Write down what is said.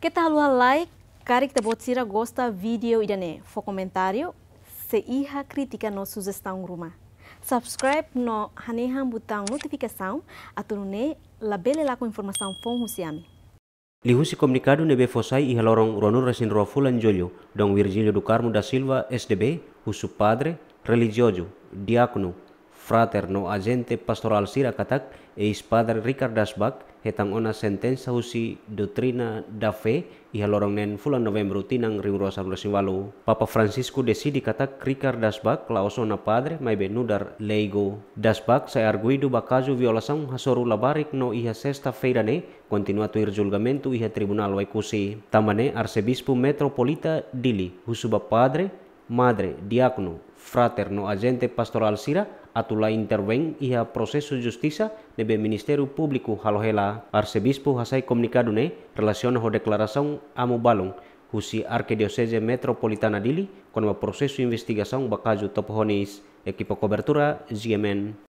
kita tal o like? Cara kita buat sira gosta video idane. E fo komentario, Se iha kritika no sugestão rumah. Subscribe no hanehan botão notificação. aturune labele lá com informação ame. husiami. Lihusi komunikadu nebe fosai iha lorong ronur resin fulan jolio, dong Virgilio do da Silva, SDB, husu padre, religioso, diakonu, fraterno agente pastoral sirakatak eis padre Ricardo Asbak hetang ona sentensa husi doktrina da fe iha lorong nen fulan November tinang riung rosa walu. Papa Francisco desidi katak Ricard Dasbak laosona padre mai benudar leigo. Dasbak sai arguidu bakazu violasang hasoru labarik no iha sesta feira ne continua tuir julgamentu iha tribunal waikusi. Tamane arsebispu metropolita Dili husuba padre madre, diácono, fraterno, agente pastoral sira atula interven iha processo justisa nebe Ministério Público halohela arcebispo hasai comunicado ne relaciona ho declaração amo balung husi arquidiocese metropolitana dili com o processo de investigação bacajo topohonis equipa cobertura GMN